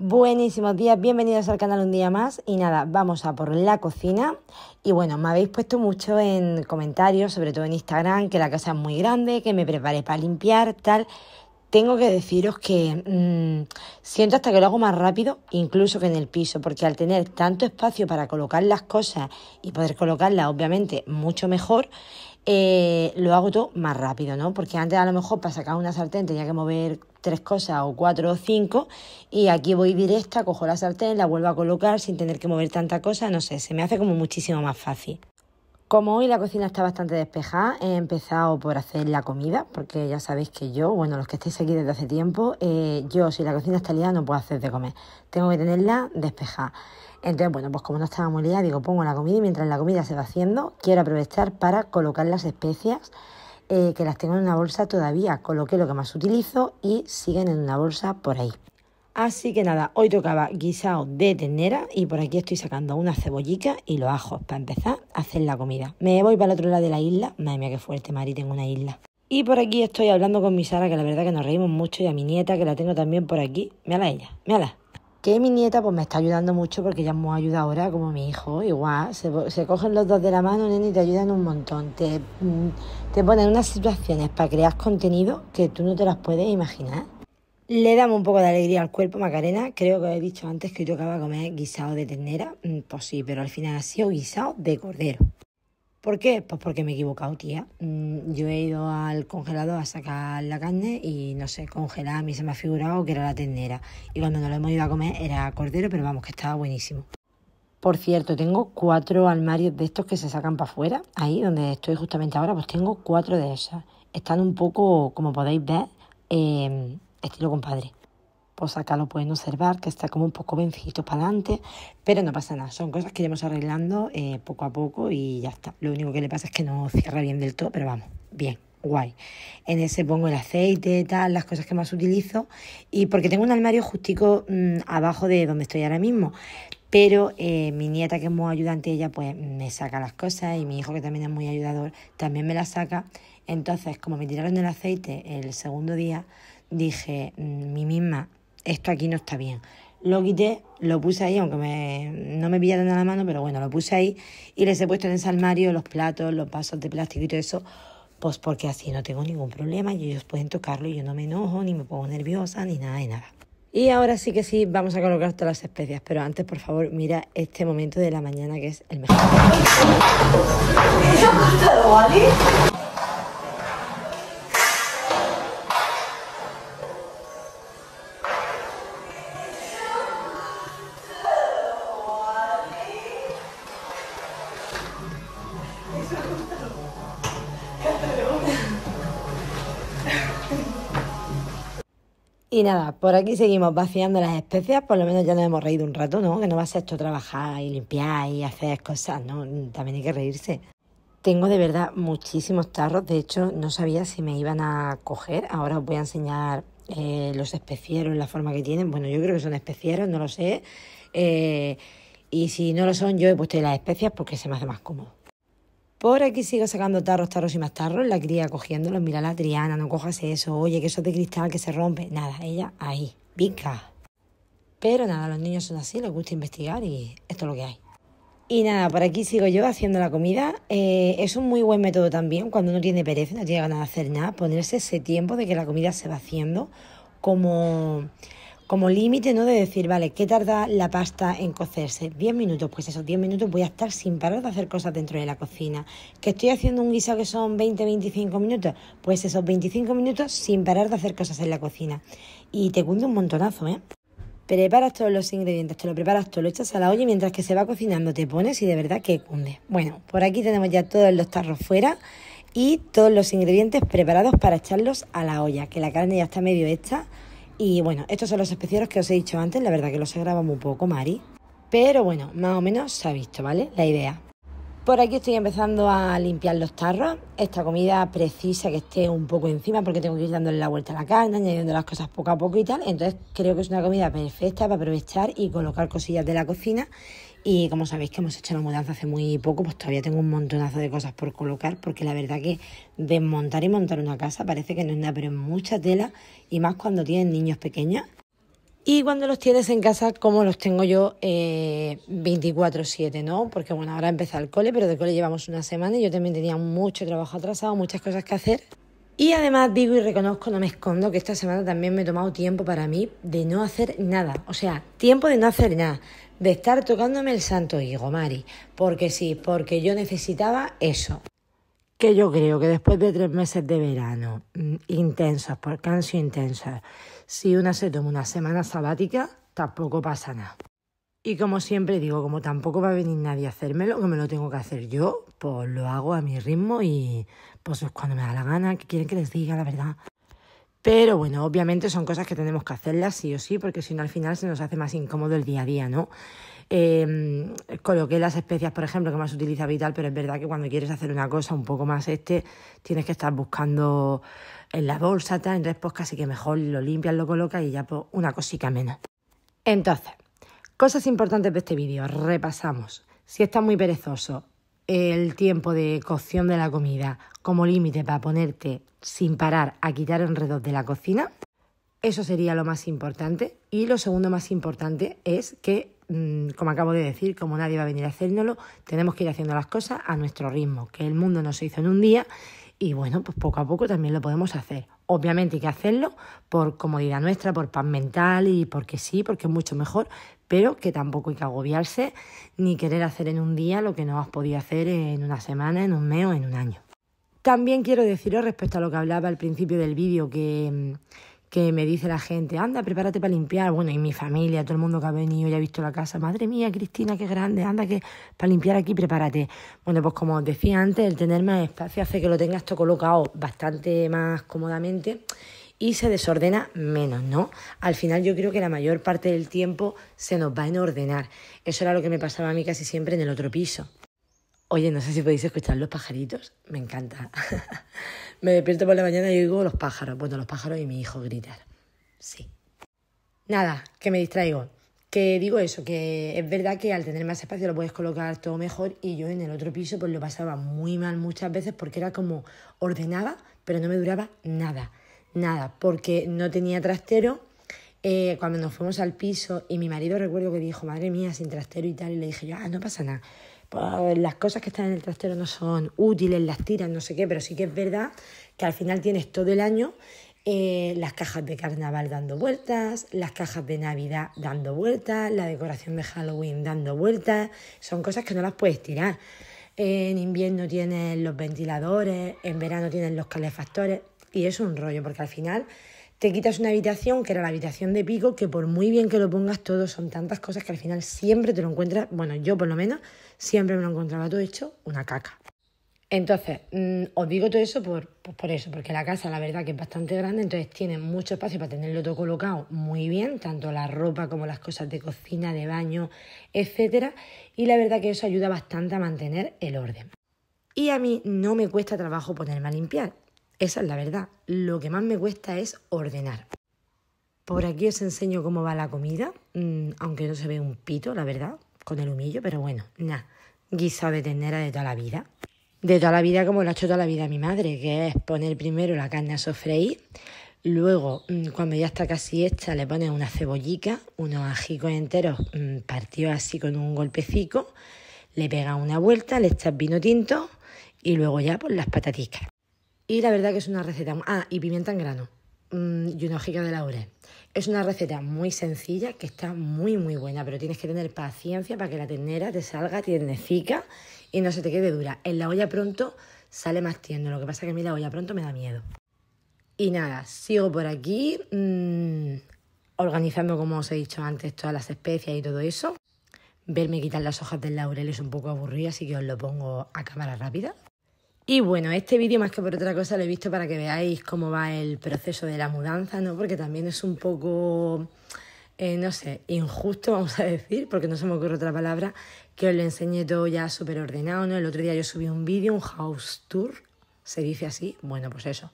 Buenísimos días, bienvenidos al canal un día más y nada, vamos a por la cocina y bueno, me habéis puesto mucho en comentarios, sobre todo en Instagram, que la casa es muy grande, que me preparé para limpiar, tal. Tengo que deciros que mm, siento hasta que lo hago más rápido, incluso que en el piso, porque al tener tanto espacio para colocar las cosas y poder colocarlas, obviamente, mucho mejor, eh, lo hago todo más rápido, ¿no? Porque antes a lo mejor para sacar una sartén tenía que mover tres cosas o cuatro o cinco y aquí voy directa, cojo la sartén, la vuelvo a colocar sin tener que mover tanta cosa, no sé, se me hace como muchísimo más fácil. Como hoy la cocina está bastante despejada, he empezado por hacer la comida, porque ya sabéis que yo, bueno, los que estáis aquí desde hace tiempo, eh, yo si la cocina está liada no puedo hacer de comer, tengo que tenerla despejada. Entonces, bueno, pues como no estaba muy liada, digo, pongo la comida y mientras la comida se va haciendo, quiero aprovechar para colocar las especias eh, que las tengo en una bolsa todavía. Coloqué lo que más utilizo y siguen en una bolsa por ahí. Así que nada, hoy tocaba guisado de ternera y por aquí estoy sacando una cebollica y los ajos para empezar a hacer la comida. Me voy para el otro lado de la isla. Madre mía, qué fuerte, Mari, tengo una isla. Y por aquí estoy hablando con mi Sara, que la verdad que nos reímos mucho, y a mi nieta, que la tengo también por aquí. Mírala ella, mírala que mi nieta pues me está ayudando mucho porque ella me ayuda ahora como mi hijo, igual, se, cogen los dos de la mano, nene, y te ayudan un montón, te, mm, te ponen unas situaciones para crear contenido que tú no te las puedes imaginar. Le damos un poco de alegría al cuerpo, Macarena. Creo que os he dicho antes que yo de comer guisado de ternera. Mm, pues sí, pero al final ha sido guisado de cordero. ¿Por qué? Pues porque me he equivocado, tía. Mm, yo he ido al congelador a sacar la carne y no sé, congelada a mí se me ha figurado que era la tendera Y cuando nos lo hemos ido a comer era cordero, pero vamos, que estaba buenísimo. Por cierto, tengo cuatro armarios de estos que se sacan para afuera. Ahí donde estoy justamente ahora, pues tengo cuatro de esas. Están un poco, como podéis ver, eh, estilo compadre pues acá lo pueden observar que está como un poco vencito para adelante, pero no pasa nada, son cosas que iremos arreglando eh, poco a poco y ya está. Lo único que le pasa es que no cierra bien del todo, pero vamos, bien, guay. En ese pongo el aceite, tal, las cosas que más utilizo y porque tengo un armario justico mm, abajo de donde estoy ahora mismo. Pero eh, mi nieta, que es muy ayudante, ella pues me saca las cosas y mi hijo, que también es muy ayudador, también me las saca. Entonces, como me tiraron el aceite el segundo día, dije, mm, mi misma esto aquí no está bien. Lo quité, lo puse ahí, aunque no me pillaron a la mano, pero bueno, lo puse ahí y les he puesto en el armario los platos, los vasos de plástico y todo eso, pues porque así no tengo ningún problema y ellos pueden tocarlo y yo no me enojo, ni me pongo nerviosa, ni nada de nada. Y ahora sí que sí, vamos a colocar todas las especias, pero antes, por favor, mira este momento de la mañana que es el mejor. Y nada, por aquí seguimos vaciando las especias, por lo menos ya nos hemos reído un rato, ¿no? Que no va a ser esto trabajar y limpiar y hacer cosas, ¿no? También hay que reírse. Tengo de verdad muchísimos tarros, de hecho no sabía si me iban a coger, ahora os voy a enseñar eh, los especieros, la forma que tienen, bueno yo creo que son especieros, no lo sé, eh, y si no lo son yo he puesto las especias porque se me hace más cómodo. Por aquí sigo sacando tarros, tarros y más tarros. La cría cogiéndolos. Mira la Triana, no cojas eso. Oye, que eso es de cristal, que se rompe. Nada, ella ahí. Pica. Pero nada, los niños son así, les gusta investigar y esto es lo que hay. Y nada, por aquí sigo yo haciendo la comida. Eh, es un muy buen método también cuando uno tiene pereza, no tiene ganas de hacer nada, ponerse ese tiempo de que la comida se va haciendo como como límite, ¿no? De decir, vale, ¿qué tarda la pasta en cocerse? 10 minutos, pues esos 10 minutos voy a estar sin parar de hacer cosas dentro de la cocina. ¿Que estoy haciendo un guiso que son 20-25 minutos? Pues esos 25 minutos sin parar de hacer cosas en la cocina. Y te cunde un montonazo, ¿eh? Preparas todos los ingredientes, te lo preparas todo, lo echas a la olla y mientras que se va cocinando te pones y de verdad que cunde. Bueno, por aquí tenemos ya todos los tarros fuera y todos los ingredientes preparados para echarlos a la olla, que la carne ya está medio hecha y bueno, estos son los especieros que os he dicho antes, la verdad que los he grabado muy poco, Mari. Pero bueno, más o menos se ha visto, ¿vale? La idea. Por aquí estoy empezando a limpiar los tarros. Esta comida precisa que esté un poco encima porque tengo que ir dándole la vuelta a la carne, añadiendo las cosas poco a poco y tal. Entonces creo que es una comida perfecta para aprovechar y colocar cosillas de la cocina y como sabéis que hemos hecho la mudanza hace muy poco, pues todavía tengo un montonazo de cosas por colocar, porque la verdad que desmontar y montar una casa parece que no es nada, pero es mucha tela, y más cuando tienen niños pequeños. Y cuando los tienes en casa, como los tengo yo 24-7, eh, ¿no? Porque bueno, ahora empieza el cole, pero de cole llevamos una semana y yo también tenía mucho trabajo atrasado, muchas cosas que hacer. Y además digo y reconozco, no me escondo, que esta semana también me he tomado tiempo para mí de no hacer nada. O sea, tiempo de no hacer nada de estar tocándome el santo higo, Mari, porque sí, porque yo necesitaba eso. Que yo creo que después de tres meses de verano mm, intensos, por cancio intensos, si una se toma una semana sabática, tampoco pasa nada. Y como siempre digo, como tampoco va a venir nadie a hacérmelo, que me lo tengo que hacer yo, pues lo hago a mi ritmo y pues cuando me da la gana, que quieren que les diga la verdad. Pero bueno, obviamente son cosas que tenemos que hacerlas sí o sí, porque si no al final se nos hace más incómodo el día a día, ¿no? Em, coloqué las especias, por ejemplo, que más utiliza Vital, pero es verdad que cuando quieres hacer una cosa un poco más este, tienes que estar buscando en la bolsa, en resposta pues casi que mejor lo limpias, lo colocas y ya pues una cosita menos. Entonces, cosas importantes de este vídeo, repasamos. Si estás muy perezoso, el tiempo de cocción de la comida como límite para ponerte sin parar a quitar enredos de la cocina. Eso sería lo más importante. Y lo segundo más importante es que, mm, como acabo de decir, como nadie va a venir a hacérnoslo, tenemos que ir haciendo las cosas a nuestro ritmo, que el mundo no se hizo en un día y bueno, pues poco a poco también lo podemos hacer. Obviamente hay que hacerlo por comodidad nuestra, por paz mental y porque sí, porque es mucho mejor, pero que tampoco hay que agobiarse ni querer hacer en un día lo que no has podido hacer en una semana, en un mes o en un año. También quiero deciros respecto a lo que hablaba al principio del vídeo que mm, que me dice la gente, anda, prepárate para limpiar. Bueno, y mi familia, todo el mundo que ha venido y ha visto la casa, madre mía, Cristina, qué grande, anda, que para limpiar aquí, prepárate. Bueno, pues como os decía antes, el tener más espacio hace que lo tengas todo colocado bastante más cómodamente y se desordena menos, ¿no? Al final yo creo que la mayor parte del tiempo se nos va en ordenar. Eso era lo que me pasaba a mí casi siempre en el otro piso. Oye, no sé si podéis escuchar los pajaritos, me encanta. Me despierto por la mañana y oigo los pájaros. Bueno, los pájaros y mi hijo gritar. Sí. Nada, que me distraigo. Que digo eso, que es verdad que al tener más espacio lo puedes colocar todo mejor y yo en el otro piso pues lo pasaba muy mal muchas veces porque era como ordenaba, pero no me duraba nada, nada, porque no tenía trastero. Eh, cuando nos fuimos al piso y mi marido recuerdo que dijo, madre mía, sin trastero y tal, y le dije yo, ah, no pasa nada las cosas que están en el trastero no son útiles, las tiras, no sé qué, pero sí que es verdad que al final tienes todo el año eh, las cajas de carnaval dando vueltas, las cajas de Navidad dando vueltas, la decoración de Halloween dando vueltas, son cosas que no las puedes tirar. En invierno tienes los ventiladores, en verano tienes los calefactores y es un rollo porque al final te quitas una habitación que era la habitación de pico, que por muy bien que lo pongas todo, son tantas cosas que al final siempre te lo encuentras, bueno, yo por lo menos siempre me lo encontraba todo hecho una caca. Entonces, mm, os digo todo eso por, pues por eso, porque la casa la verdad que es bastante grande, entonces tiene mucho espacio para tenerlo todo colocado muy bien, tanto la ropa como las cosas de cocina, de baño, etcétera, y la verdad que eso ayuda bastante a mantener el orden. Y a mí no me cuesta trabajo ponerme a limpiar. Esa es la verdad. Lo que más me cuesta es ordenar. Por aquí os enseño cómo va la comida, mm, aunque no se ve un pito, la verdad, con el humillo, pero bueno, nada. Guisado de ternera de toda la vida. De toda la vida como lo ha hecho toda la vida mi madre, que es poner primero la carne a sofreír, luego mm, cuando ya está casi hecha le pones una cebollica, unos ajicos enteros mm, partió así con un golpecico, le pegas una vuelta, le echas vino tinto y luego ya pues las patatitas y la verdad que es una receta... Ah, y pimienta en grano mm, y una hojica de laurel. Es una receta muy sencilla que está muy muy buena, pero tienes que tener paciencia para que la ternera te salga tiernecica y no se te quede dura. En la olla pronto sale más tierno, lo que pasa que a mí la olla pronto me da miedo. Y nada, sigo por aquí mm, organizando, como os he dicho antes, todas las especias y todo eso. Verme quitar las hojas del laurel es un poco aburrido, así que os lo pongo a cámara rápida. Y bueno, este vídeo más que por otra cosa lo he visto para que veáis cómo va el proceso de la mudanza, ¿no? Porque también es un poco, eh, no sé, injusto, vamos a decir, porque no se me ocurre otra palabra, que os lo enseñe todo ya súper ordenado, ¿no? El otro día yo subí un vídeo, un house tour, se dice así, bueno, pues eso.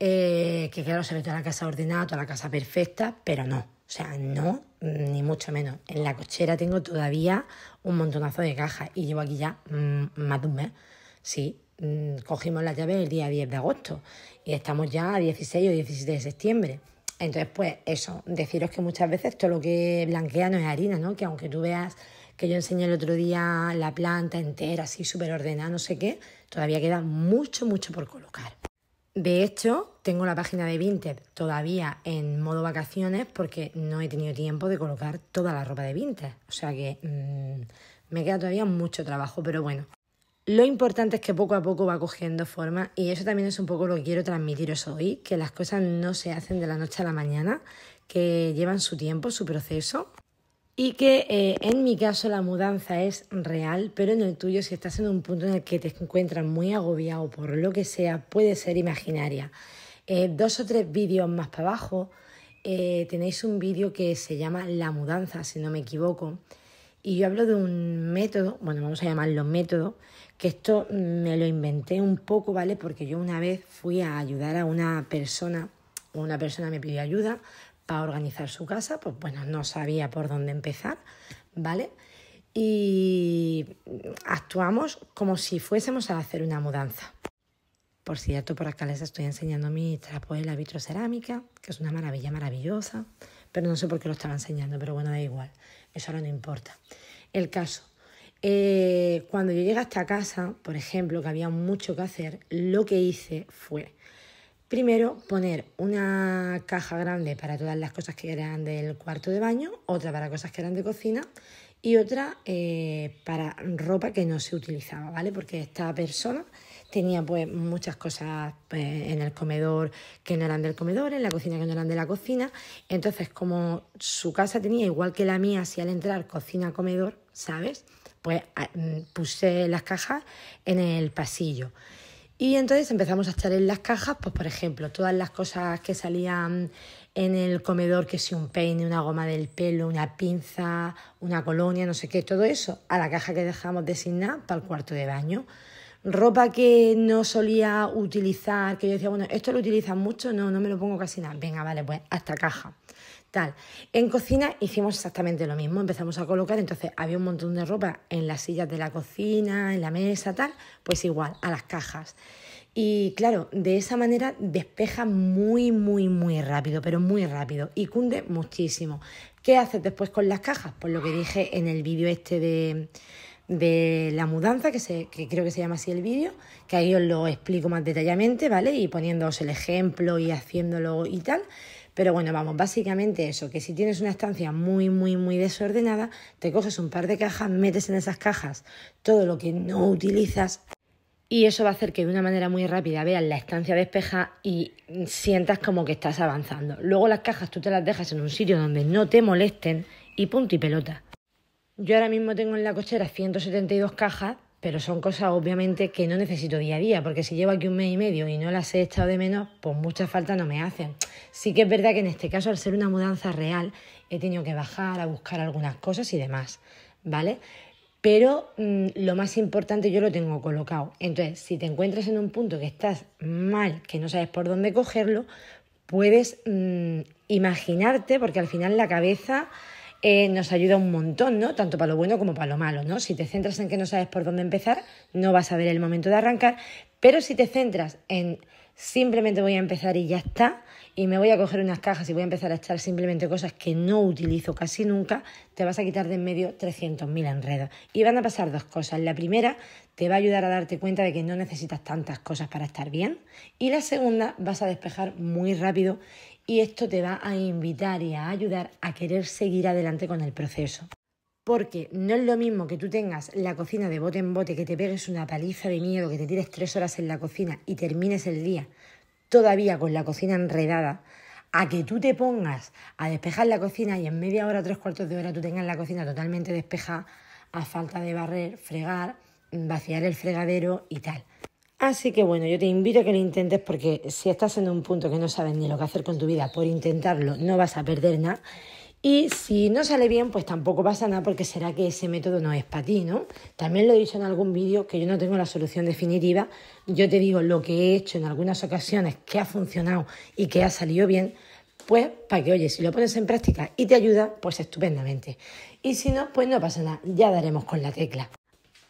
Eh, que claro, se ve toda la casa ordenada, toda la casa perfecta, pero no. O sea, no, ni mucho menos. En la cochera tengo todavía un montonazo de cajas y llevo aquí ya mm, más de un mes. Sí, Mm, cogimos la llave el día 10 de agosto y estamos ya a 16 o 17 de septiembre. Entonces, pues eso, deciros que muchas veces todo lo que blanquea no es harina, ¿no? Que aunque tú veas que yo enseñé el otro día la planta entera, así súper ordenada, no sé qué, todavía queda mucho, mucho por colocar. De hecho, tengo la página de Vinted todavía en modo vacaciones porque no he tenido tiempo de colocar toda la ropa de Vinted. O sea que mm, me queda todavía mucho trabajo, pero bueno, lo importante es que poco a poco va cogiendo forma y eso también es un poco lo que quiero transmitiros hoy, que las cosas no se hacen de la noche a la mañana, que llevan su tiempo, su proceso y que eh, en mi caso la mudanza es real, pero en el tuyo si estás en un punto en el que te encuentras muy agobiado por lo que sea, puede ser imaginaria. Eh, dos o tres vídeos más para abajo eh, tenéis un vídeo que se llama La mudanza, si no me equivoco, y yo hablo de un método, bueno, vamos a llamarlo método, que esto me lo inventé un poco, ¿vale? Porque yo una vez fui a ayudar a una persona, una persona me pidió ayuda para organizar su casa, pues bueno, no sabía por dónde empezar, ¿vale? Y actuamos como si fuésemos a hacer una mudanza. Por cierto, por acá les estoy enseñando mi trapo de la vitrocerámica, que es una maravilla maravillosa, pero no sé por qué lo estaba enseñando, pero bueno, da igual, eso ahora no importa. El caso, eh, cuando yo llegué a esta casa, por ejemplo, que había mucho que hacer, lo que hice fue primero poner una caja grande para todas las cosas que eran del cuarto de baño, otra para cosas que eran de cocina y otra eh, para ropa que no se utilizaba, ¿vale? Porque esta persona tenía pues muchas cosas pues, en el comedor que no eran del comedor, en la cocina que no eran de la cocina. Entonces, como su casa tenía, igual que la mía, si al entrar cocina-comedor, ¿sabes? pues mm, puse las cajas en el pasillo. Y entonces empezamos a echar en las cajas, pues por ejemplo, todas las cosas que salían en el comedor, que si un peine, una goma del pelo, una pinza, una colonia, no sé qué, todo eso, a la caja que dejamos designada para el cuarto de baño. Ropa que no solía utilizar, que yo decía, bueno, esto lo utilizan mucho, no, no me lo pongo casi nada. Venga, vale, pues hasta caja tal. En cocina hicimos exactamente lo mismo, empezamos a colocar, entonces había un montón de ropa en las sillas de la cocina, en la mesa, tal, pues igual, a las cajas. Y claro, de esa manera despeja muy, muy, muy rápido, pero muy rápido y cunde muchísimo. ¿Qué haces después con las cajas? Pues lo que dije en el vídeo este de, de la mudanza, que, que creo que se llama así el vídeo, que ahí os lo explico más detalladamente, ¿vale? Y poniéndoos el ejemplo y haciéndolo y tal. Pero bueno, vamos, básicamente eso, que si tienes una estancia muy, muy, muy desordenada, te coges un par de cajas, metes en esas cajas todo lo que no utilizas y eso va a hacer que de una manera muy rápida veas la estancia despeja y sientas como que estás avanzando. Luego las cajas tú te las dejas en un sitio donde no te molesten y punto y pelota. Yo ahora mismo tengo en la cochera 172 cajas pero son cosas obviamente que no necesito día a día, porque si llevo aquí un mes y medio y no las he echado de menos, pues mucha falta no me hacen. Sí que es verdad que en este caso, al ser una mudanza real, he tenido que bajar a buscar algunas cosas y demás, ¿vale? Pero mm, lo más importante yo lo tengo colocado. Entonces, si te encuentras en un punto que estás mal, que no sabes por dónde cogerlo, puedes mm, imaginarte, porque al final la cabeza eh, nos ayuda un montón, ¿no? Tanto para lo bueno como para lo malo, ¿no? Si te centras en que no sabes por dónde empezar, no vas a ver el momento de arrancar, pero si te centras en simplemente voy a empezar y ya está. Y me voy a coger unas cajas y voy a empezar a echar simplemente cosas que no utilizo casi nunca, te vas a quitar de en medio 300.000 enredos. Y van a pasar dos cosas. La primera, te va a ayudar a darte cuenta de que no necesitas tantas cosas para estar bien. Y la segunda, vas a despejar muy rápido y esto te va a invitar y a ayudar a querer seguir adelante con el proceso. Porque no es lo mismo que tú tengas la cocina de bote en bote, que te pegues una paliza de miedo, que te tires tres horas en la cocina y termines el día todavía con la cocina enredada, a que tú te pongas a despejar la cocina y en media hora, tres cuartos de hora tú tengas la cocina totalmente despejada a falta de barrer, fregar, vaciar el fregadero y tal. Así que bueno, yo te invito a que lo intentes porque si estás en un punto que no sabes ni lo que hacer con tu vida por intentarlo, no vas a perder nada. Y si no sale bien, pues tampoco pasa nada porque será que ese método no es para ti, ¿no? También lo he dicho en algún vídeo que yo no tengo la solución definitiva. Yo te digo lo que he hecho en algunas ocasiones que ha funcionado y que ha salido bien, pues para que, oye, si lo pones en práctica y te ayuda, pues estupendamente. Y si no, pues no pasa nada, ya daremos con la tecla.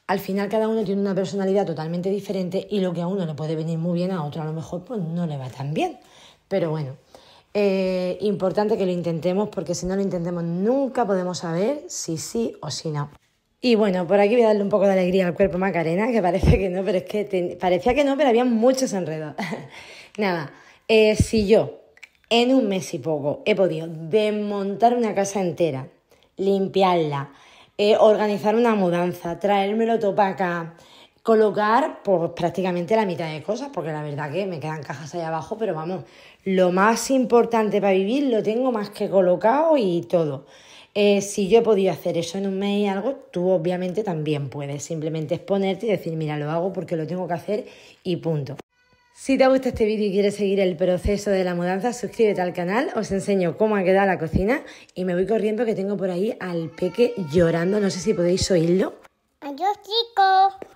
Al final cada uno tiene una personalidad totalmente diferente y lo que a uno le puede venir muy bien a otro a lo mejor pues no le va tan bien. Pero bueno, eh, importante que lo intentemos porque si no lo intentemos nunca podemos saber si sí o si no. Y bueno, por aquí voy a darle un poco de alegría al cuerpo Macarena, que parece que no, pero es que parecía que no, pero había muchos enredos. Nada, eh, si yo en un mes y poco he podido desmontar una casa entera, limpiarla, eh, organizar una mudanza, traérmelo todo para colocar pues, prácticamente la mitad de cosas, porque la verdad que me quedan cajas ahí abajo, pero vamos, lo más importante para vivir lo tengo más que colocado y todo. Eh, si yo he podido hacer eso en un mes y algo, tú obviamente también puedes. Simplemente exponerte y decir, mira, lo hago porque lo tengo que hacer y punto. Si te ha gustado este vídeo y quieres seguir el proceso de la mudanza, suscríbete al canal, os enseño cómo ha quedado la cocina y me voy corriendo que tengo por ahí al peque llorando, no sé si podéis oírlo. Adiós chicos.